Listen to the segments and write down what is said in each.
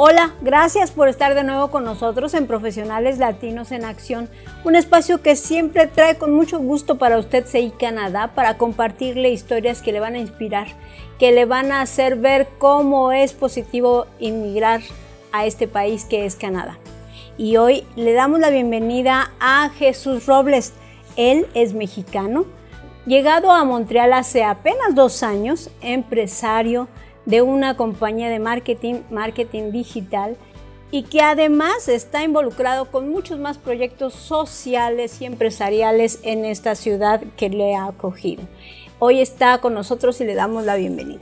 Hola, gracias por estar de nuevo con nosotros en Profesionales Latinos en Acción, un espacio que siempre trae con mucho gusto para usted CI Canadá para compartirle historias que le van a inspirar, que le van a hacer ver cómo es positivo inmigrar a este país que es Canadá. Y hoy le damos la bienvenida a Jesús Robles. Él es mexicano, llegado a Montreal hace apenas dos años, empresario, de una compañía de marketing, marketing digital, y que además está involucrado con muchos más proyectos sociales y empresariales en esta ciudad que le ha acogido. Hoy está con nosotros y le damos la bienvenida.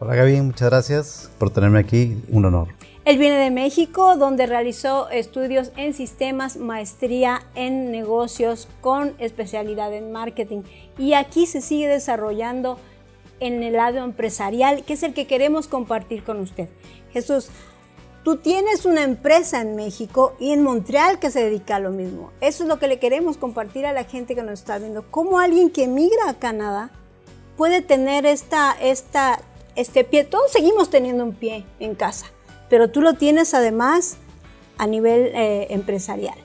Hola Gaby, muchas gracias por tenerme aquí, un honor. Él viene de México, donde realizó estudios en sistemas, maestría en negocios con especialidad en marketing. Y aquí se sigue desarrollando en el lado empresarial, que es el que queremos compartir con usted. Jesús, tú tienes una empresa en México y en Montreal que se dedica a lo mismo. Eso es lo que le queremos compartir a la gente que nos está viendo. ¿Cómo alguien que emigra a Canadá puede tener esta, esta, este pie? Todos seguimos teniendo un pie en casa, pero tú lo tienes además a nivel eh, empresarial.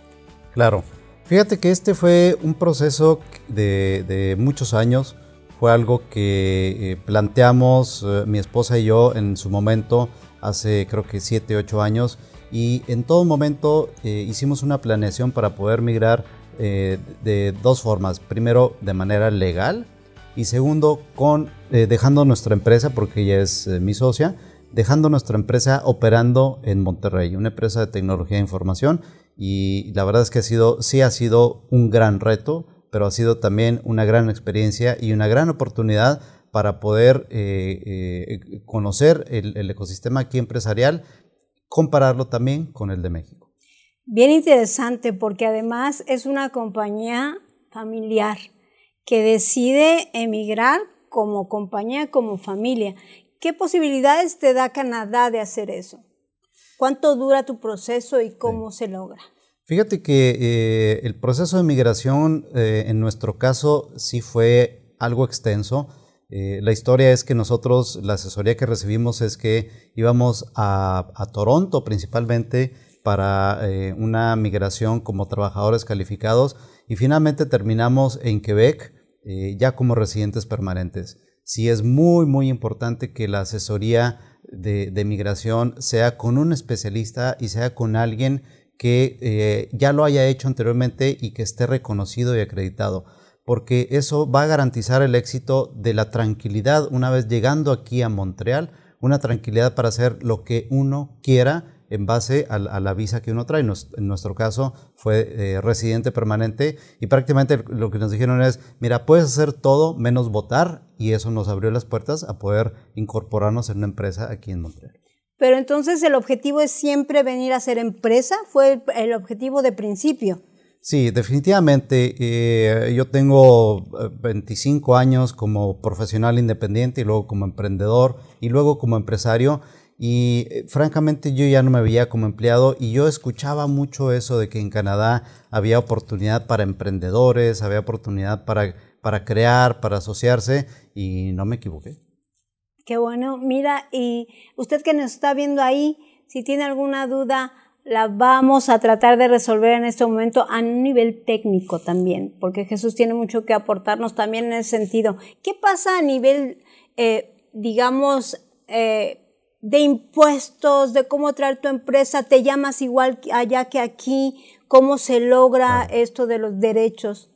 Claro. Fíjate que este fue un proceso de muchos años fue algo que eh, planteamos eh, mi esposa y yo en su momento hace creo que 7, 8 años y en todo momento eh, hicimos una planeación para poder migrar de dos formas. Primero, de manera legal y segundo, con, dejando nuestra empresa, porque ella es mi socia, dejando nuestra empresa operando en Monterrey, una empresa de tecnología de información y la verdad es que ha sido, sí ha sido un gran reto pero ha sido también una gran experiencia y una gran oportunidad para poder eh, eh, conocer el, ecosistema aquí empresarial, compararlo también con el de México. Bien interesante porque además es una compañía familiar que decide emigrar como compañía, como familia. ¿Qué posibilidades te da Canadá de hacer eso? ¿Cuánto dura tu proceso y cómo se logra? Fíjate que eh, el proceso de migración eh, en nuestro caso sí fue algo extenso. Eh, la historia es que nosotros, la asesoría que recibimos es que íbamos a, Toronto principalmente para una migración como trabajadores calificados y finalmente terminamos en Quebec ya como residentes permanentes. Sí es muy, muy importante que la asesoría de migración sea con un especialista y sea con alguien que eh, ya lo haya hecho anteriormente y que esté reconocido y acreditado, porque eso va a garantizar el éxito de la tranquilidad una vez llegando aquí a Montreal, una tranquilidad para hacer lo que uno quiera en base a, la visa que uno trae. en nuestro caso fue eh, residente permanente y prácticamente lo que nos dijeron es, mira, puedes hacer todo menos votar y eso nos abrió las puertas a poder incorporarnos en una empresa aquí en Montreal. Pero entonces el objetivo es siempre venir a ser empresa, fue el, objetivo de principio. Sí, definitivamente. Eh, yo tengo 25 eh, años como profesional independiente y luego como emprendedor y luego como empresario. Y eh, francamente yo ya no me veía como empleado y yo escuchaba mucho eso de que en Canadá había oportunidad para emprendedores, había oportunidad para, para crear, para asociarse y no me equivoqué. Qué bueno. Mira, y usted que nos está viendo ahí, si tiene alguna duda, la vamos a tratar de resolver en este momento a un nivel técnico también, porque Jesús tiene mucho que aportarnos también en ese sentido. ¿Qué pasa a nivel, eh, digamos, eh, de impuestos, de cómo traer tu empresa? ¿Te llamas igual allá que aquí? ¿Cómo se logra esto de los derechos?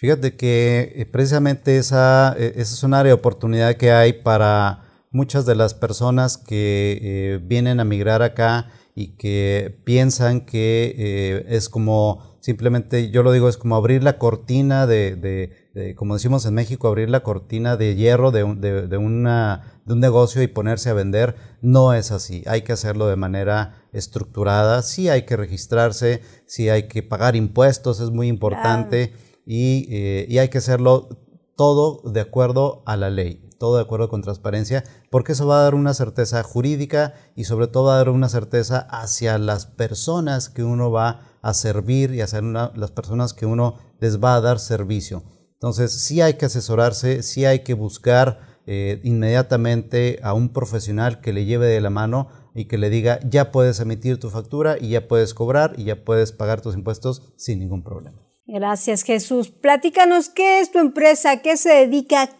Fíjate que eh, precisamente esa, e, esa es un área de oportunidad que hay para muchas de las personas que eh, vienen a migrar acá y que piensan que eh, es como simplemente, yo lo digo, es como abrir la cortina de, de, como decimos en México, abrir la cortina de hierro de un, de, una, de un negocio y ponerse a vender. No es así, hay que hacerlo de manera estructurada, sí hay que registrarse, sí hay que pagar impuestos, es muy importante. Eh, y, hay que hacerlo todo de acuerdo a la ley, todo de acuerdo con transparencia, porque eso va a dar una certeza jurídica y sobre todo va a dar una certeza hacia las personas que uno va a servir y hacia las personas que uno les va a dar servicio. Entonces, sí hay que asesorarse, sí hay que buscar eh, inmediatamente a un profesional que le lleve de la mano y que le diga, ya puedes emitir tu factura y ya puedes cobrar y ya puedes pagar tus impuestos sin ningún problema. Gracias Jesús. Platícanos qué es tu empresa, qué se dedica,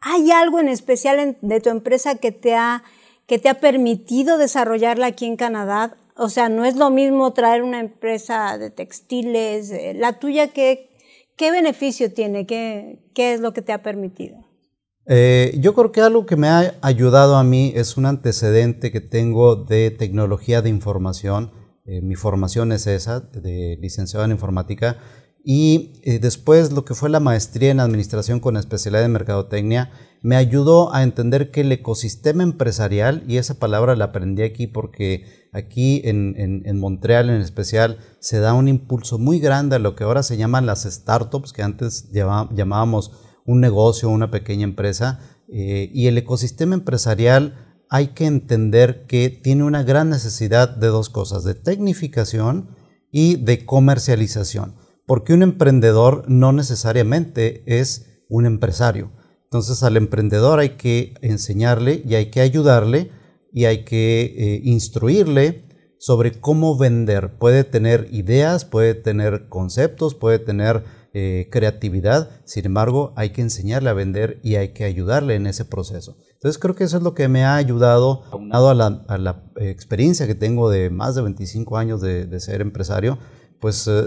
¿hay algo en especial de tu empresa que te, ha, que te ha permitido desarrollarla aquí en Canadá? O sea, no es lo mismo traer una empresa de textiles, eh, la tuya, ¿qué, beneficio tiene? ¿Qué, es lo que te ha permitido? Eh, yo creo que algo que me ha ayudado a mí es un antecedente que tengo de tecnología de información. Eh, mi formación es esa, de licenciado en informática y eh, después lo que fue la maestría en administración con especialidad en mercadotecnia me ayudó a entender que el ecosistema empresarial, y esa palabra la aprendí aquí porque aquí en, Montreal en especial se da un impulso muy grande a lo que ahora se llaman las startups, que antes llamábamos un negocio, una pequeña empresa, eh, y el ecosistema empresarial hay que entender que tiene una gran necesidad de dos cosas, de tecnificación y de comercialización porque un emprendedor no necesariamente es un empresario. Entonces al emprendedor hay que enseñarle y hay que ayudarle y hay que eh, instruirle sobre cómo vender. Puede tener ideas, puede tener conceptos, puede tener eh, creatividad, sin embargo hay que enseñarle a vender y hay que ayudarle en ese proceso. Entonces creo que eso es lo que me ha ayudado, aunado a la, a la eh, experiencia que tengo de más de 25 años de ser empresario, pues eh,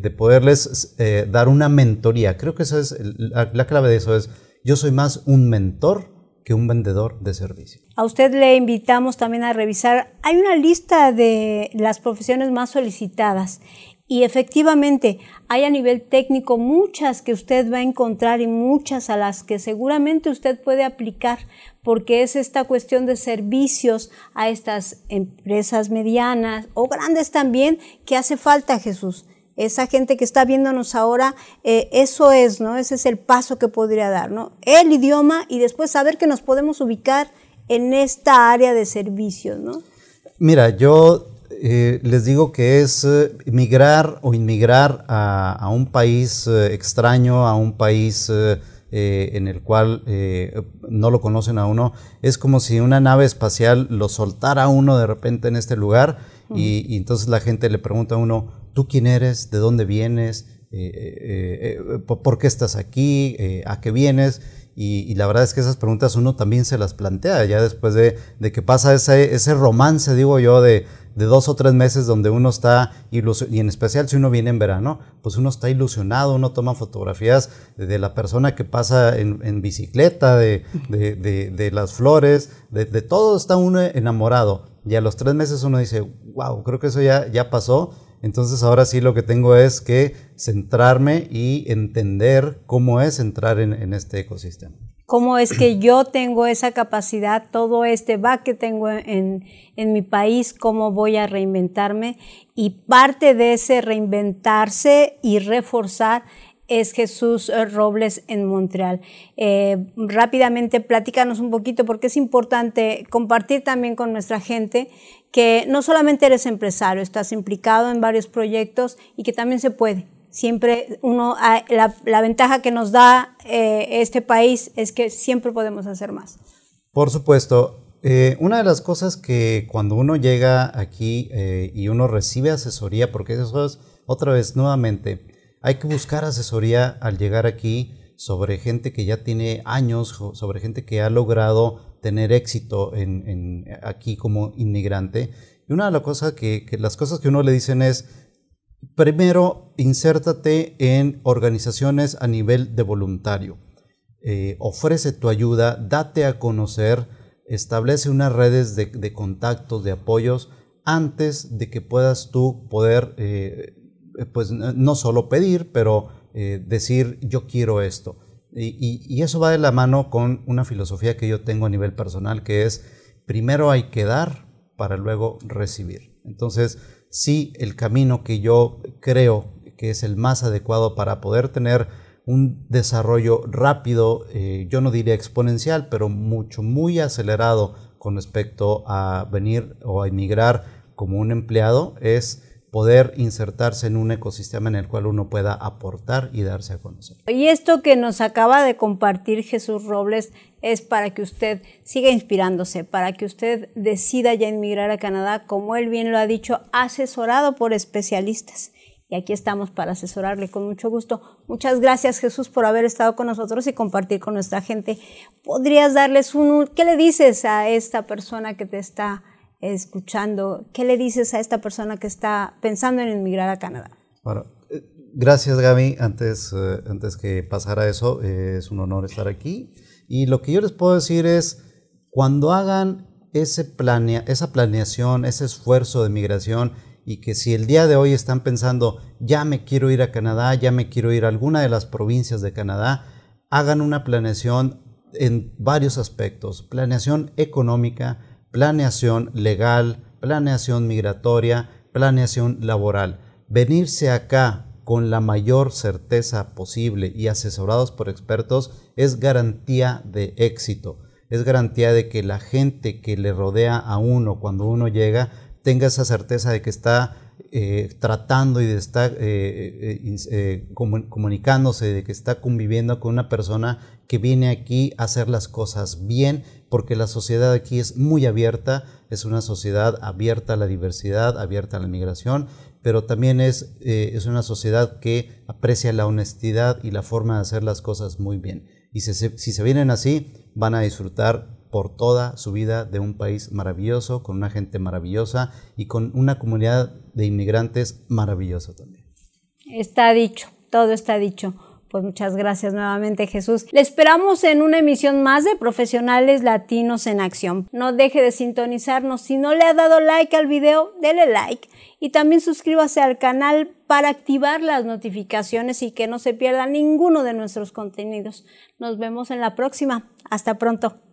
de, poderles eh, dar una mentoría. Creo que esa es la, clave de eso es, yo soy más un mentor que un vendedor de servicio. A usted le invitamos también a revisar, hay una lista de las profesiones más solicitadas y efectivamente hay a nivel técnico muchas que usted va a encontrar y muchas a las que seguramente usted puede aplicar porque es esta cuestión de servicios a estas empresas medianas o grandes también que hace falta Jesús. Esa gente que está viéndonos ahora, eh, eso es, ¿no? Ese es el paso que podría dar, ¿no? El idioma y después saber que nos podemos ubicar en esta área de servicios, ¿no? Mira, yo eh, les digo que es emigrar eh, migrar o inmigrar a un país extraño, a un país eh, en el cual eh, no lo conocen a uno, es como si una nave espacial lo soltara a uno de repente en este lugar y, entonces la gente le pregunta a uno, ¿tú quién eres? ¿De dónde vienes? Eh, ¿Por qué estás aquí? ¿A qué vienes? Y, la verdad es que esas preguntas uno también se las plantea ya después de, de que pasa ese, ese romance, digo yo, de, dos o tres meses donde uno está ilusionado, y en especial si uno viene en verano, pues uno está ilusionado, uno toma fotografías de la persona que pasa en, bicicleta, de, de, de, las flores, de, todo está uno enamorado. Y a los tres meses uno dice, wow, creo que eso ya, ya pasó entonces ahora sí lo que tengo es que centrarme y entender cómo es entrar en, este ecosistema. ¿Cómo es que yo tengo esa capacidad, todo este back que tengo en, mi país, cómo voy a reinventarme? Y parte de ese reinventarse y reforzar es Jesús Robles en Montreal. Eh, rápidamente, platícanos un poquito porque es importante compartir también con nuestra gente que no solamente eres empresario, estás implicado en varios proyectos y que también se puede. Siempre uno, ah, la, ventaja que nos da eh, este país es que siempre podemos hacer más. Por supuesto. Eh, una de las cosas que cuando uno llega aquí eh, y uno recibe asesoría, porque eso es otra vez nuevamente, hay que buscar asesoría al llegar aquí sobre gente que ya tiene años, sobre gente que ha logrado tener éxito en, aquí como inmigrante. Y una de las cosas que, las cosas que uno le dicen es, primero, insértate en organizaciones a nivel de voluntario. Eh, ofrece tu ayuda, date a conocer, establece unas redes de, contactos, de apoyos, antes de que puedas tú poder, eh, pues no solo pedir, pero eh, decir yo quiero esto. Y, eso va de la mano con una filosofía que yo tengo a nivel personal, que es primero hay que dar para luego recibir. Entonces, sí, el camino que yo creo que es el más adecuado para poder tener un desarrollo rápido, eh, yo no diría exponencial, pero mucho, muy acelerado con respecto a venir o a emigrar como un empleado, es poder insertarse en un ecosistema en el cual uno pueda aportar y darse a conocer. Y esto que nos acaba de compartir Jesús Robles es para que usted siga inspirándose, para que usted decida ya emigrar a Canadá, como él bien lo ha dicho, asesorado por especialistas. Y aquí estamos para asesorarle con mucho gusto. Muchas gracias Jesús por haber estado con nosotros y compartir con nuestra gente. ¿Podrías darles un... ¿Qué le dices a esta persona que te está escuchando, ¿qué le dices a esta persona que está pensando en emigrar a Canadá? Bueno, eh, gracias Gaby. Antes, eh, antes que pasara eso, eh, es un honor estar aquí. Y lo que yo les puedo decir es, cuando hagan ese planea esa planeación, ese esfuerzo de migración, y que si el día de hoy están pensando, ya me quiero ir a Canadá, ya me quiero ir a alguna de las provincias de Canadá, hagan una planeación en varios aspectos. Planeación económica, planeación legal, planeación migratoria, planeación laboral. Venirse acá con la mayor certeza posible y asesorados por expertos es garantía de éxito. Es garantía de que la gente que le rodea a uno cuando uno llega tenga esa certeza de que está eh, tratando y de estar eh, eh, comunicándose, de que está conviviendo con una persona que viene aquí a hacer las cosas bien, porque la sociedad aquí es muy abierta, es una sociedad abierta a la diversidad, abierta a la migración, pero también es, es una sociedad que aprecia la honestidad y la forma de hacer las cosas muy bien. Y si se vienen así, van a disfrutar por toda su vida de un país maravilloso, con una gente maravillosa y con una comunidad de inmigrantes maravillosa también. Está dicho, todo está dicho. Pues muchas gracias nuevamente Jesús. Le esperamos en una emisión más de Profesionales Latinos en Acción. No deje de sintonizarnos. Si no le ha dado like al video, dele like. Y también suscríbase al canal para activar las notificaciones y que no se pierda ninguno de nuestros contenidos. Nos vemos en la próxima. Hasta pronto.